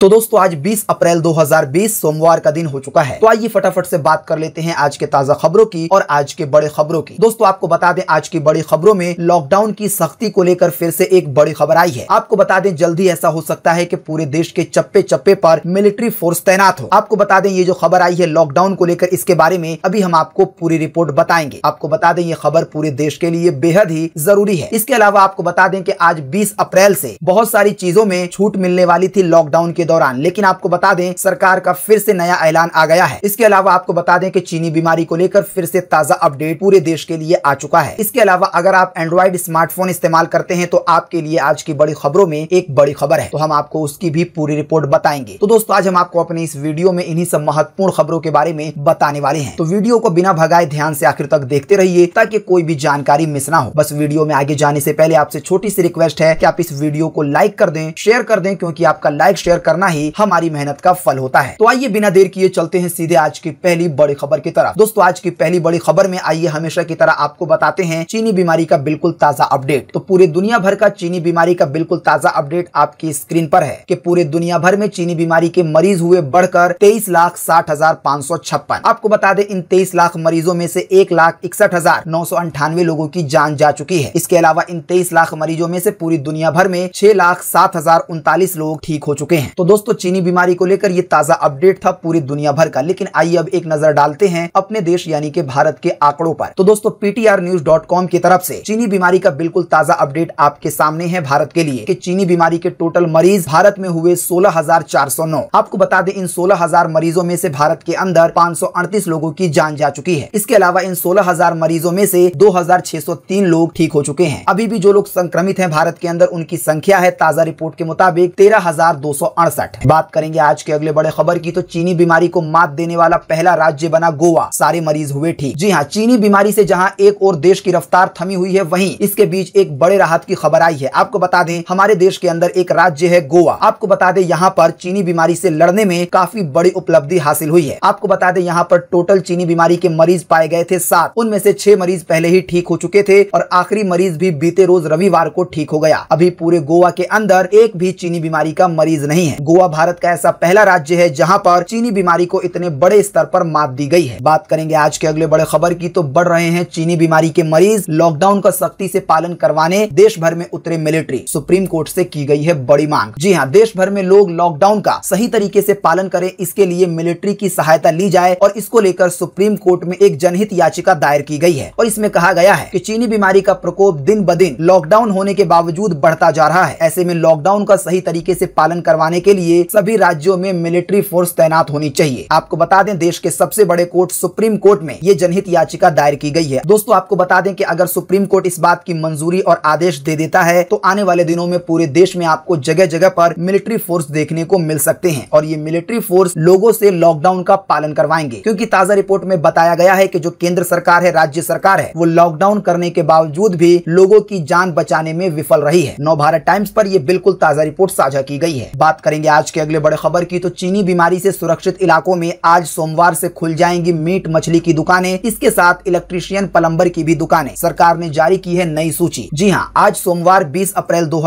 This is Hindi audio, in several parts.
तो दोस्तों आज 20 अप्रैल 2020 सोमवार का दिन हो चुका है तो आइए फटाफट से बात कर लेते हैं आज के ताजा खबरों की और आज के बड़े खबरों की दोस्तों आपको बता दें आज की बड़ी खबरों में लॉकडाउन की सख्ती को लेकर फिर से एक बड़ी खबर आई है आपको बता दें जल्दी ऐसा हो सकता है कि पूरे देश के चप्पे चप्पे पर मिलिट्री फोर्स तैनात हो आपको बता दें ये जो खबर आई है लॉकडाउन को लेकर इसके बारे में अभी हम आपको पूरी रिपोर्ट बताएंगे आपको बता दें ये खबर पूरे देश के लिए बेहद ही जरूरी है इसके अलावा आपको बता दें की आज बीस अप्रैल ऐसी बहुत सारी चीजों में छूट मिलने वाली थी लॉकडाउन के दौरान लेकिन आपको बता दें सरकार का फिर से नया ऐलान आ गया है इसके अलावा आपको बता दें कि चीनी बीमारी को लेकर फिर से ताजा अपडेट पूरे देश के लिए आ चुका है इसके अलावा अगर आप एंड्रॉइड स्मार्टफोन इस्तेमाल करते हैं तो आपके लिए आज की बड़ी खबरों में एक बड़ी खबर है तो हम आपको उसकी भी पूरी रिपोर्ट बताएंगे तो दोस्तों आज हम आपको अपने इस वीडियो में इन्हीं सब महत्वपूर्ण खबरों के बारे में बताने वाले हैं तो वीडियो को बिना भगाए ध्यान से आखिर तक देखते रहिए ताकि कोई भी जानकारी मिस ना हो बस वीडियो में आगे जाने से पहले आपसे छोटी सी रिक्वेस्ट है कि आप इस वीडियो को लाइक कर दें शेयर कर दें क्योंकि आपका लाइक शेयर कर करना ही हमारी मेहनत का फल होता है तो आइए बिना देर किए चलते हैं सीधे आज की पहली बड़ी खबर की तरफ दोस्तों आज की पहली बड़ी खबर में आइए हमेशा की तरह आपको बताते हैं चीनी बीमारी का बिल्कुल ताजा अपडेट तो पूरे दुनिया भर का चीनी बीमारी का बिल्कुल ताजा अपडेट आपकी स्क्रीन पर है की पूरे दुनिया भर में चीनी बीमारी के मरीज हुए बढ़कर तेईस लाख साठ हजार पाँच सौ छप्पन आपको बता दे इन तेईस लाख मरीजों में से एक लाख इकसठ हजार नौ सौ अंठानवे लोगों की जान जा चुकी है इसके अलावा इन तेईस लाख मरीजों में से पूरी दुनिया भर में छह लाख सात हजार उनतालीस लोग ठीक हो चुके हैं तो दोस्तों चीनी बीमारी को लेकर ये ताजा अपडेट था पूरी दुनिया भर का लेकिन आइए अब एक नजर डालते हैं अपने देश यानी के भारत के आंकड़ों पर तो दोस्तों पीटीआर न्यूज डॉट कॉम की तरफ से चीनी बीमारी का बिल्कुल ताजा अपडेट आपके सामने है भारत के लिए कि चीनी बीमारी के टोटल मरीज भारत में हुए सोलह आपको बता दें इन सोलह मरीजों में से भारत के अंदर पाँच लोगों की जान जा चुकी है इसके अलावा इन सोलह मरीजों में से दो लोग ठीक हो चुके हैं अभी भी जो लोग संक्रमित है भारत के अंदर उनकी संख्या है ताजा रिपोर्ट के मुताबिक तेरह सड़सठ बात करेंगे आज के अगले बड़े खबर की तो चीनी बीमारी को मात देने वाला पहला राज्य बना गोवा सारे मरीज हुए ठीक जी हाँ चीनी बीमारी से जहाँ एक और देश की रफ्तार थमी हुई है वहीं इसके बीच एक बड़े राहत की खबर आई है आपको बता दें हमारे देश के अंदर एक राज्य है गोवा आपको बता दें यहाँ पर चीनी बीमारी से लड़ने में काफी बड़ी उपलब्धि हासिल हुई है आपको बता दें यहाँ पर टोटल चीनी बीमारी के मरीज पाए गए थे सात उनमें से छह मरीज पहले ही ठीक हो चुके थे और आखिरी मरीज भी बीते रोज रविवार को ठीक हो गया अभी पूरे गोवा के अंदर एक भी चीनी बीमारी का मरीज नहीं है गोवा भारत का ऐसा पहला राज्य है जहां पर चीनी बीमारी को इतने बड़े स्तर पर मात दी गई है बात करेंगे आज के अगले बड़े खबर की तो बढ़ रहे हैं चीनी बीमारी के मरीज लॉकडाउन का सख्ती से पालन करवाने देश भर में उतरे मिलिट्री सुप्रीम कोर्ट से की गई है बड़ी मांग जी हाँ देश भर में लोग लॉकडाउन का सही तरीके से पालन करें इसके लिए मिलिट्री की सहायता ली जाए और इसको लेकर सुप्रीम कोर्ट में एक जनहित याचिका दायर की गई है और इसमें कहा गया है कि चीनी बीमारी का प्रकोप दिन ब दिन लॉकडाउन होने के बावजूद बढ़ता जा रहा है ऐसे में लॉकडाउन का सही तरीके से पालन करवाने के लिए सभी राज्यों में मिलिट्री फोर्स तैनात होनी चाहिए आपको बता दें देश के सबसे बड़े कोर्ट सुप्रीम कोर्ट में ये जनहित याचिका दायर की गई है दोस्तों आपको बता दें कि अगर सुप्रीम कोर्ट इस बात की मंजूरी और आदेश दे देता है तो आने वाले दिनों में पूरे देश में आपको जगह जगह पर मिलिट्री फोर्स देखने को मिल सकते हैं और ये मिलिट्री फोर्स लोगों से लॉकडाउन का पालन करवाएंगे क्योंकि ताजा रिपोर्ट में बताया गया है कि जो केंद्र सरकार है राज्य सरकार है वो लॉकडाउन करने के बावजूद भी लोगों की जान बचाने में विफल रही है नव भारत टाइम्स पर ये बिल्कुल ताजा रिपोर्ट साझा की गई है बात करेंगे जाएंगे आज के अगले बड़े खबर की तो चीनी बीमारी से सुरक्षित इलाकों में आज सोमवार से खुल जाएंगी मीट मछली की दुकानें इसके साथ इलेक्ट्रीशियन पलम्बर की भी दुकानें सरकार ने जारी की है नई सूची जी हाँ आज सोमवार बीस अप्रैल दो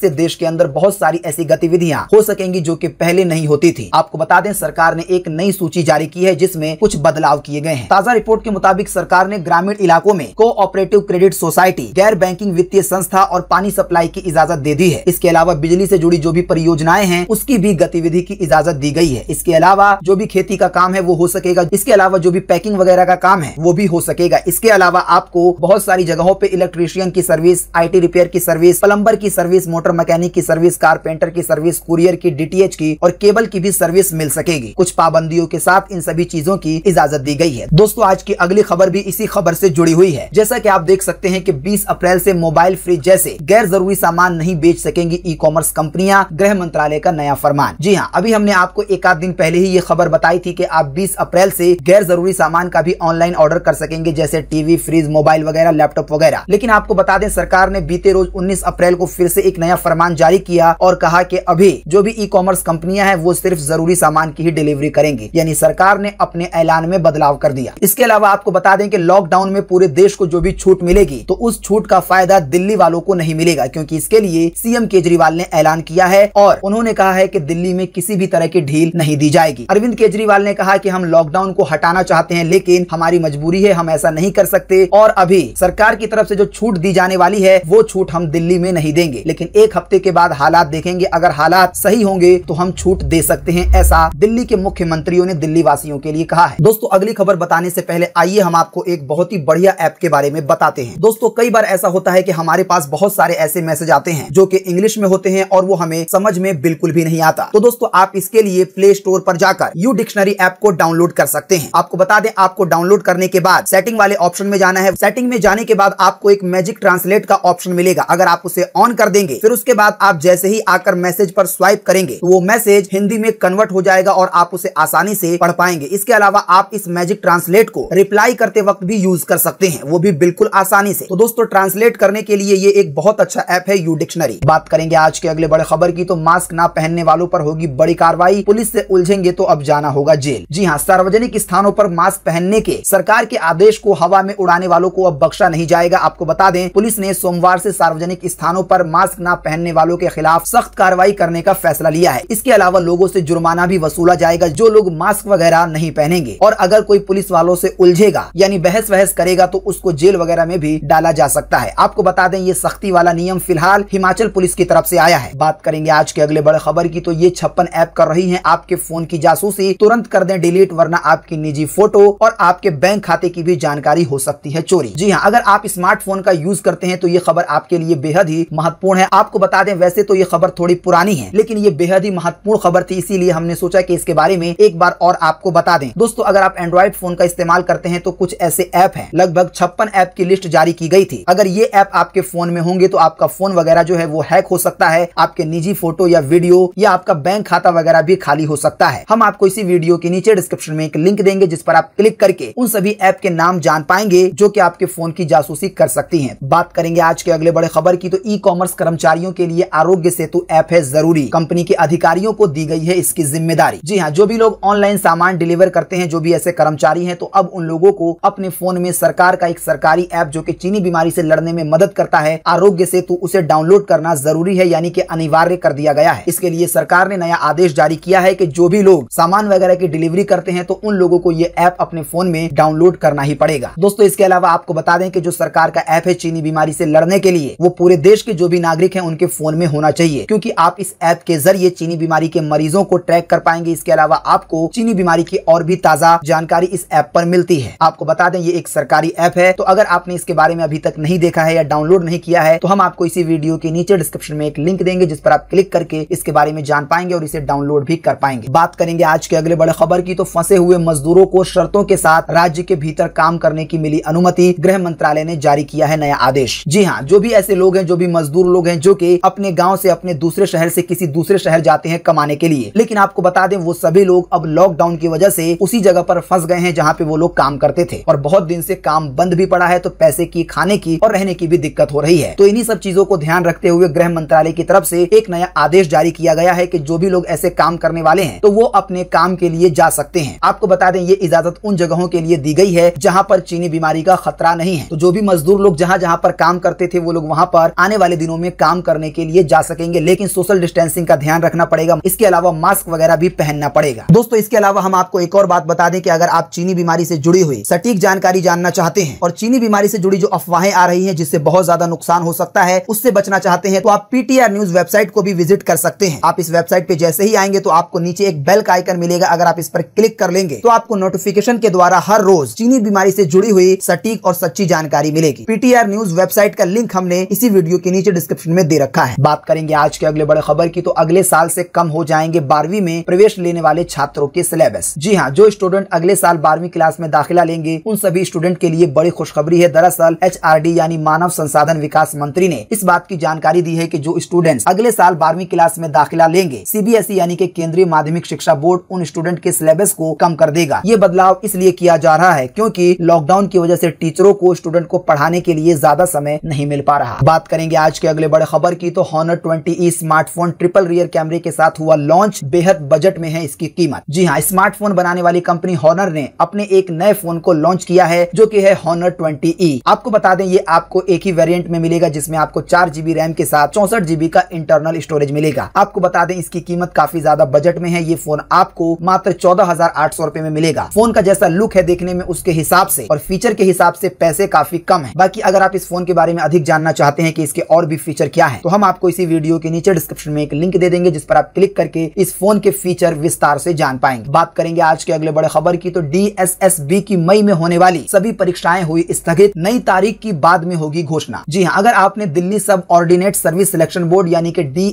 से देश के अंदर बहुत सारी ऐसी गतिविधियाँ हो सकेंगी जो की पहले नहीं होती थी आपको बता दें सरकार ने एक नई सूची जारी की है जिसमे कुछ बदलाव किए गए हैं ताजा रिपोर्ट के मुताबिक सरकार ने ग्रामीण इलाकों में कोऑपरेटिव क्रेडिट सोसाइटी गैर बैंकिंग वित्तीय संस्था और पानी सप्लाई की इजाजत दे दी है इसके अलावा बिजली ऐसी जुड़ी जो भी परियोजनाएं हैं उसकी भी गतिविधि की इजाजत दी गई है इसके अलावा जो भी खेती का काम है वो हो सकेगा इसके अलावा जो भी पैकिंग वगैरह का काम है वो भी हो सकेगा इसके अलावा आपको बहुत सारी जगहों पे इलेक्ट्रीशियन की सर्विस आईटी रिपेयर की सर्विस प्लम्बर की सर्विस मोटर मैकेनिक की सर्विस कारपेंटर की सर्विस कुरियर की डीटीएच की और केबल की भी सर्विस मिल सकेगी कुछ पाबंदियों के साथ इन सभी चीजों की इजाजत दी गई है दोस्तों आज की अगली खबर भी इसी खबर ऐसी जुड़ी हुई है जैसा की आप देख सकते हैं की बीस अप्रैल ऐसी मोबाइल फ्रिज जैसे गैर जरूरी सामान नहीं बेच सकेंगी ई कॉमर्स कंपनियाँ गृह मंत्रालय का नया फरमान जी हाँ अभी हमने आपको एक आध दिन पहले ही ये खबर बताई थी कि आप 20 अप्रैल से गैर जरूरी सामान का भी ऑनलाइन ऑर्डर कर सकेंगे जैसे टीवी फ्रिज मोबाइल वगैरह लैपटॉप वगैरह लेकिन आपको बता दें सरकार ने बीते रोज उन्नीस अप्रैल को फिर से एक नया फरमान जारी किया और कहा की अभी जो भी ई कॉमर्स कंपनियां हैं वो सिर्फ जरूरी सामान की ही डिलीवरी करेंगी यानी सरकार ने अपने ऐलान में बदलाव कर दिया इसके अलावा आपको बता दें कि लॉकडाउन में पूरे देश को जो भी छूट मिलेगी तो उस छूट का फायदा दिल्ली वालों को नहीं मिलेगा क्योंकि इसके लिए सीएम केजरीवाल ने ऐलान किया है और उन्होंने कहा कहा है कि दिल्ली में किसी भी तरह की ढील नहीं दी जाएगी अरविंद केजरीवाल ने कहा कि हम लॉकडाउन को हटाना चाहते हैं लेकिन हमारी मजबूरी है हम ऐसा नहीं कर सकते और अभी सरकार की तरफ से जो छूट दी जाने वाली है वो छूट हम दिल्ली में नहीं देंगे लेकिन एक हफ्ते के बाद हालात देखेंगे अगर हालात सही होंगे तो हम छूट दे सकते हैं ऐसा दिल्ली के मुख्यमंत्रियों ने दिल्ली वासियों के लिए कहा है दोस्तों अगली खबर बताने से पहले आइए हम आपको एक बहुत ही बढ़िया ऐप के बारे में बताते हैं दोस्तों कई बार ऐसा होता है की हमारे पास बहुत सारे ऐसे मैसेज आते हैं जो की इंग्लिश में होते हैं और वो हमें समझ में बिल्कुल भी नहीं आता तो दोस्तों आप इसके लिए प्ले स्टोर पर जाकर यू डिक्शनरी ऐप को डाउनलोड कर सकते हैं आपको बता दें आपको डाउनलोड करने के बाद सेटिंग वाले ऑप्शन में जाना है सेटिंग में जाने के बाद आपको एक मैजिक ट्रांसलेट का ऑप्शन मिलेगा अगर आप उसे ऑन कर देंगे फिर उसके बाद आप जैसे ही आकर मैसेज पर स्वाइप करेंगे तो वो मैसेज हिंदी में कन्वर्ट हो जाएगा और आप उसे आसानी से पढ़ पाएंगे इसके अलावा आप इस मैजिक ट्रांसलेट को रिप्लाई करते वक्त भी यूज कर सकते हैं वो भी बिल्कुल आसानी से तो दोस्तों ट्रांसलेट करने के लिए ये एक बहुत अच्छा ऐप है यू डिक्शनरी बात करेंगे आज के अगले बड़े खबर की तो मास्क ना पहन पहनने वालों पर होगी बड़ी कार्रवाई पुलिस से उलझेंगे तो अब जाना होगा जेल जी हाँ सार्वजनिक स्थानों पर मास्क पहनने के सरकार के आदेश को हवा में उड़ाने वालों को अब बख्शा नहीं जाएगा आपको बता दें पुलिस ने सोमवार से सार्वजनिक स्थानों पर मास्क न पहनने वालों के खिलाफ सख्त कार्रवाई करने का फैसला लिया है इसके अलावा लोगों से जुर्माना भी वसूला जाएगा जो लोग मास्क वगैरह नहीं पहनेंगे और अगर कोई पुलिस वालों से उलझेगा यानी बहस वहस करेगा तो उसको जेल वगैरह में भी डाला जा सकता है आपको बता दें ये सख्ती वाला नियम फिलहाल हिमाचल पुलिस की तरफ ऐसी आया है बात करेंगे आज के अगले बड़े खबर खबर की तो ये छप्पन ऐप कर रही है आपके फोन की जासूसी तुरंत कर दे डिलीट वरना आपकी निजी फोटो और आपके बैंक खाते की भी जानकारी हो सकती है चोरी जी हाँ अगर आप स्मार्टफोन का यूज करते हैं तो ये खबर आपके लिए बेहद ही महत्वपूर्ण है आपको बता दें वैसे तो ये खबर थोड़ी पुरानी है लेकिन ये बेहद ही महत्वपूर्ण खबर थी इसीलिए हमने सोचा की इसके बारे में एक बार और आपको बता दें दोस्तों अगर आप एंड्रॉइड फोन का इस्तेमाल करते हैं तो कुछ ऐसे ऐप है लगभग छप्पन ऐप की लिस्ट जारी की गई थी अगर ये ऐप आपके फोन में होंगे तो आपका फोन वगैरह जो है वो हैक हो सकता है आपके निजी फोटो या वीडियो या आपका बैंक खाता वगैरह भी खाली हो सकता है हम आपको इसी वीडियो के नीचे डिस्क्रिप्शन में एक लिंक देंगे जिस पर आप क्लिक करके उन सभी ऐप के नाम जान पाएंगे जो की आपके फोन की जासूसी कर सकती है बात करेंगे आज के अगले बड़े खबर की तो ई कॉमर्स कर्मचारियों के लिए आरोग्य सेतु ऐप है जरूरी कंपनी के अधिकारियों को दी गई है इसकी जिम्मेदारी जी हाँ जो भी लोग ऑनलाइन सामान डिलीवर करते हैं जो भी ऐसे कर्मचारी हैं तो अब उन लोगों को अपने फोन में सरकार का एक सरकारी ऐप जो कि चीनी बीमारी से लड़ने में मदद करता है आरोग्य सेतु उसे डाउनलोड करना जरूरी है यानी कि अनिवार्य कर दिया गया है इसके लिए सरकार ने नया आदेश जारी किया है कि जो भी लोग सामान वगैरह की डिलीवरी करते हैं तो उन लोगों को ये ऐप अपने फोन में डाउनलोड करना ही पड़ेगा दोस्तों इसके अलावा आपको बता दें कि जो सरकार का ऐप है चीनी बीमारी से लड़ने के लिए वो पूरे देश के जो भी नागरिक है उनके फोन में होना चाहिए क्योंकि आप इस ऐप के जरिए चीनी बीमारी के मरीजों को ट्रैक कर पाएंगे इसके अलावा आपको चीनी बीमारी की और भी ताजा जानकारी इस ऐप पर मिलती है आपको बता दें ये एक सरकारी ऐप है तो अगर आपने इसके बारे में अभी तक नहीं देखा है या डाउनलोड नहीं किया है तो हम आपको इसी वीडियो के नीचे डिस्क्रिप्शन में एक लिंक देंगे जिस पर आप क्लिक करके इसके बारे बारे में जान पाएंगे और इसे डाउनलोड भी कर पाएंगे बात करेंगे आज के अगले बड़े खबर की तो फंसे हुए मजदूरों को शर्तों के साथ राज्य के भीतर काम करने की मिली अनुमति गृह मंत्रालय ने जारी किया है नया आदेश जी हाँ जो भी ऐसे लोग हैं जो भी मजदूर लोग हैं जो कि अपने गाँव से अपने दूसरे शहर से किसी दूसरे शहर जाते हैं कमाने के लिए लेकिन आपको बता दें वो सभी लोग अब लॉकडाउन की वजह से उसी जगह पर फंस गए हैं जहाँ पे वो लोग काम करते थे और बहुत दिन से काम बंद भी पड़ा है तो पैसे की खाने की और रहने की भी दिक्कत हो रही है तो इन्हीं सब चीजों को ध्यान रखते हुए गृह मंत्रालय की तरफ से एक नया आदेश जारी किया किया गया है कि जो भी लोग ऐसे काम करने वाले हैं तो वो अपने काम के लिए जा सकते हैं आपको बता दें ये इजाजत उन जगहों के लिए दी गई है जहाँ पर चीनी बीमारी का खतरा नहीं है तो जो भी मजदूर लोग जहाँ जहाँ पर काम करते थे वो लोग वहाँ पर आने वाले दिनों में काम करने के लिए जा सकेंगे लेकिन सोशल डिस्टेंसिंग का ध्यान रखना पड़ेगा इसके अलावा मास्क वगैरह भी पहनना पड़ेगा दोस्तों इसके अलावा हम आपको एक और बात बता दें कि अगर आप चीनी बीमारी से जुड़ी हुई सटीक जानकारी जानना चाहते हैं और चीनी बीमारी से जुड़ी जो अफवाहें आ रही है जिससे बहुत ज्यादा नुकसान हो सकता है उससे बचना चाहते हैं तो आप पीटीआर न्यूज वेबसाइट को भी विजिट कर सकते हैं हैं आप इस वेबसाइट पे जैसे ही आएंगे तो आपको नीचे एक बेल का आइकन मिलेगा अगर आप इस पर क्लिक कर लेंगे तो आपको नोटिफिकेशन के द्वारा हर रोज चीनी बीमारी से जुड़ी हुई सटीक और सच्ची जानकारी मिलेगी पीटीआर न्यूज वेबसाइट का लिंक हमने इसी वीडियो के नीचे डिस्क्रिप्शन में दे रखा है बात करेंगे आज के अगले बड़े खबर की तो अगले साल ऐसी कम हो जाएंगे बारहवीं में प्रवेश लेने वाले छात्रों के सिलेबस जी हाँ जो स्टूडेंट अगले साल बारहवीं क्लास में दाखिला लेंगे उन सभी स्टूडेंट के लिए बड़ी खुशखबरी है दरअसल एच यानी मानव संसाधन विकास मंत्री ने इस बात की जानकारी दी है की जो स्टूडेंट अगले साल बारहवीं क्लास में दाखिला लेंगे सीबीएसई e यानी कि केंद्रीय माध्यमिक शिक्षा बोर्ड उन स्टूडेंट के सिलेबस को कम कर देगा ये बदलाव इसलिए किया जा रहा है क्योंकि लॉकडाउन की वजह से टीचरों को स्टूडेंट को पढ़ाने के लिए ज्यादा समय नहीं मिल पा रहा बात करेंगे आज के अगले बड़े खबर की तो Honor twenty E smartphone triple rear कैमरे के साथ हुआ लॉन्च बेहद बजट में है इसकी कीमत जी हाँ स्मार्टफोन बनाने वाली कंपनी हॉनर ने अपने एक नए फोन को लॉन्च किया है जो की है हॉनर ट्वेंटी ई आपको बता दें ये आपको एक ही वेरियंट में मिलेगा जिसमें आपको चार जीबी रैम के साथ चौसठ जीबी का इंटरनल स्टोरेज मिलेगा आप आपको बता दें इसकी कीमत काफी ज्यादा बजट में है ये फोन आपको मात्र चौदह हजार आठ सौ रूपए में मिलेगा फोन का जैसा लुक है देखने में उसके हिसाब से और फीचर के हिसाब से पैसे काफी कम है बाकी अगर आप इस फोन के बारे में अधिक जानना चाहते हैं कि इसके और भी फीचर क्या है तो हम आपको इसी वीडियो के नीचे डिस्क्रिप्शन में एक लिंक दे देंगे जिस पर आप क्लिक करके इस फोन के फीचर विस्तार से जान पाएंगे बात करेंगे आज के अगले बड़े खबर की तो डी की मई में होने वाली सभी परीक्षाएं हुई स्थगित नई तारीख की बाद में होगी घोषणा जी हाँ अगर आपने दिल्ली सब ऑर्डिनेट सर्विस सिलेक्शन बोर्ड यानी कि डी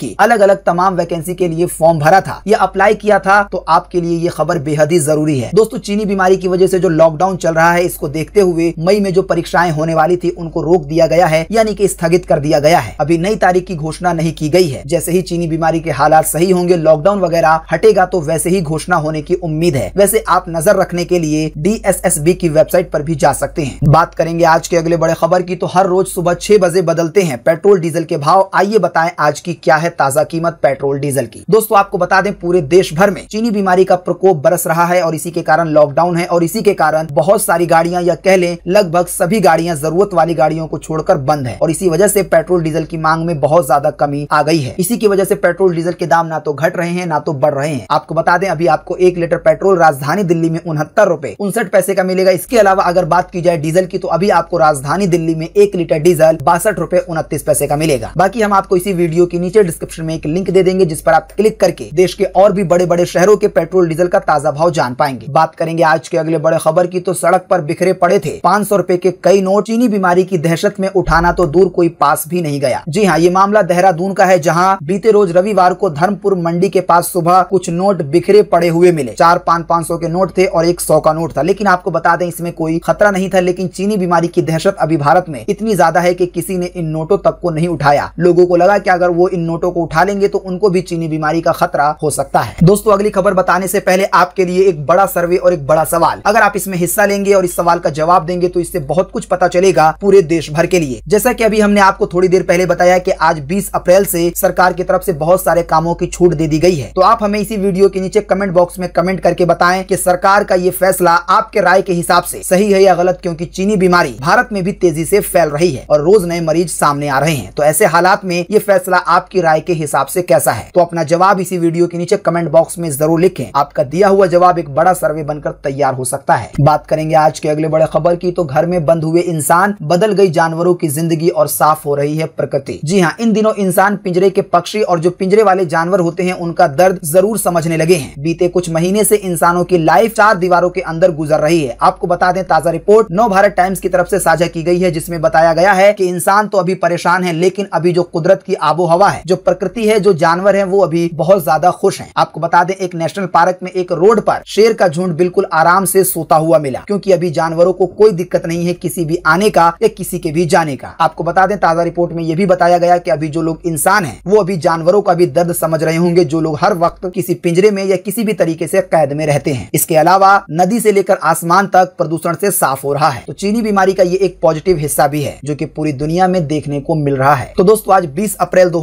की लिए अलग अलग तमाम वैकेंसी के लिए फॉर्म भरा था या अप्लाई किया था तो आपके लिए ये खबर बेहद ही जरूरी है दोस्तों चीनी बीमारी की वजह से जो लॉकडाउन चल रहा है इसको देखते हुए मई में जो परीक्षाएं होने वाली थी उनको रोक दिया गया है यानी कि स्थगित कर दिया गया है अभी नई तारीख की घोषणा नहीं की गई है जैसे ही चीनी बीमारी के हालात सही होंगे लॉकडाउन वगैरह हटेगा तो वैसे ही घोषणा होने की उम्मीद है वैसे आप नजर रखने के लिए डी की वेबसाइट पर भी जा सकते हैं बात करेंगे आज के अगले बड़े खबर की तो हर रोज सुबह छह बजे बदलते हैं पेट्रोल डीजल के भाव आइए बताएं आज की क्या है ताजा कीमत पेट्रोल डीजल की दोस्तों आपको बता दें पूरे देश भर में चीनी बीमारी का प्रकोप बरस रहा है और इसी के कारण लॉकडाउन है और इसी के कारण बहुत सारी गाड़ियां या कह लें लगभग सभी गाड़ियां जरूरत वाली गाड़ियों को छोड़कर बंद है और इसी वजह से पेट्रोल डीजल की मांग में बहुत ज्यादा कमी आ गई है इसी की वजह से पेट्रोल डीजल के दाम ना तो घट रहे हैं ना तो बढ़ रहे हैं आपको बता दें अभी आपको एक लीटर पेट्रोल राजधानी दिल्ली में उनहत्तर रूपए उनसठ पैसे का मिलेगा इसके अलावा अगर बात की जाए डीजल की तो अभी आपको राजधानी दिल्ली में एक लीटर डीजल बासठ रूपए उनतीस पैसे का मिलेगा बाकी हम आपको इसी वीडियो के नीचे डिस्क्रिप्शन डिस्क्रिप्शन में एक लिंक दे देंगे जिस पर आप क्लिक करके देश के और भी बड़े बड़े शहरों के पेट्रोल डीजल का ताजा भाव जान पाएंगे बात करेंगे आज के अगले बड़े खबर की तो सड़क पर बिखरे पड़े थे पाँच सौ रूपए के कई नोट चीनी बीमारी की दहशत में उठाना तो दूर कोई पास भी नहीं गया जी हाँ ये मामला देहरादून का है जहाँ बीते रोज रविवार को धर्मपुर मंडी के पास सुबह कुछ नोट बिखरे पड़े हुए मिले चार पाँच पाँच सौ के नोट थे और एक सौ का नोट था लेकिन आपको बता दें इसमें कोई खतरा नहीं था लेकिन चीनी बीमारी की दहशत अभी भारत में इतनी ज्यादा है कि किसी ने इन नोटों तक को नहीं उठाया लोगों को लगा कि अगर वो इन नोटों को को उठा लेंगे तो उनको भी चीनी बीमारी का खतरा हो सकता है दोस्तों अगली खबर बताने से पहले आपके लिए एक बड़ा सर्वे और एक बड़ा सवाल अगर आप इसमें हिस्सा लेंगे और इस सवाल का जवाब देंगे तो इससे बहुत कुछ पता चलेगा पूरे देश भर के लिए जैसा की अभी हमने आपको थोड़ी देर पहले बताया की आज बीस अप्रैल से सरकार की तरफ से बहुत सारे कामों की छूट दे दी गई है तो आप हमें इसी वीडियो के नीचे कमेंट बॉक्स में कमेंट करके बताए की सरकार का ये फैसला आपके राय के हिसाब ऐसी सही है या गलत क्योंकि चीनी बीमारी भारत में भी तेजी से फैल रही है और रोज नए मरीज सामने आ रहे हैं तो ऐसे हालात में ये फैसला आपकी राय आय के हिसाब से कैसा है तो अपना जवाब इसी वीडियो के नीचे कमेंट बॉक्स में जरूर लिखें आपका दिया हुआ जवाब एक बड़ा सर्वे बनकर तैयार हो सकता है बात करेंगे आज के अगले बड़े खबर की तो घर में बंद हुए इंसान बदल गई जानवरों की जिंदगी और साफ हो रही है प्रकृति जी हाँ इन दिनों इंसान पिंजरे के पक्षी और जो पिंजरे वाले जानवर होते हैं उनका दर्द जरूर समझने लगे हैं बीते कुछ महीने से इंसानों की लाइफ चार दीवारों के अंदर गुजर रही है आपको बता दें ताजा रिपोर्ट नव भारत टाइम्स की तरफ से साझा की गई है जिसमें बताया गया है कि इंसान तो अभी परेशान है लेकिन अभी जो कुदरत की आबो हवा है जो प्रकृति है जो जानवर है वो अभी बहुत ज्यादा खुश है आपको बता दें एक नेशनल पार्क में एक रोड पर शेर का झुंड बिल्कुल आराम से सोता हुआ मिला क्योंकि अभी जानवरों को कोई दिक्कत नहीं है किसी भी आने का या किसी के भी जाने का आपको बता दें ताजा रिपोर्ट में ये भी बताया गया कि अभी जो लोग इंसान हैं वो अभी जानवरों का भी दर्द समझ रहे होंगे जो लोग हर वक्त किसी पिंजरे में या किसी भी तरीके से कैद में रहते हैं इसके अलावा नदी से लेकर आसमान तक प्रदूषण से साफ हो रहा है तो चीनी बीमारी का ये एक पॉजिटिव हिस्सा भी है जो की पूरी दुनिया में देखने को मिल रहा है तो दोस्तों आज बीस अप्रैल दो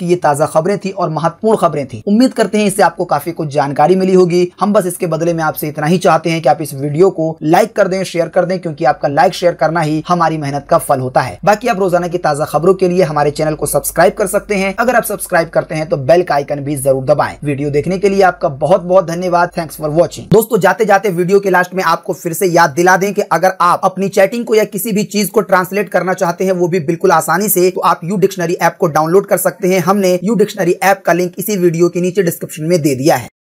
की ये ताज़ा खबरें थी और महत्वपूर्ण खबरें थी उम्मीद करते हैं इससे आपको काफी कुछ जानकारी मिली होगी हम बस इसके बदले में आपसे इतना ही चाहते हैं कि आप इस वीडियो को लाइक कर दें शेयर कर दें क्योंकि आपका लाइक शेयर करना ही हमारी मेहनत का फल होता है बाकी आप रोजाना की ताज़ा खबरों के लिए हमारे चैनल को सब्सक्राइब कर सकते हैं अगर आप सब्सक्राइब करते हैं तो बेल का आइकन भी जरूर दबाएं वीडियो देखने के लिए आपका बहुत बहुत धन्यवाद थैंक्स फॉर वॉचिंग दोस्तों जाते जाते वीडियो के लास्ट में आपको फिर से याद दिला दें कि अगर आप अपनी चैटिंग को या किसी भी चीज को ट्रांसलेट करना चाहते हैं वो भी बिल्कुल आसानी से तो आप यू डिक्शनरी ऐप को डाउनलोड कर सकते हैं हमने यू डिक्शनरी ऐप का लिंक इसी वीडियो के नीचे डिस्क्रिप्शन में दे दिया है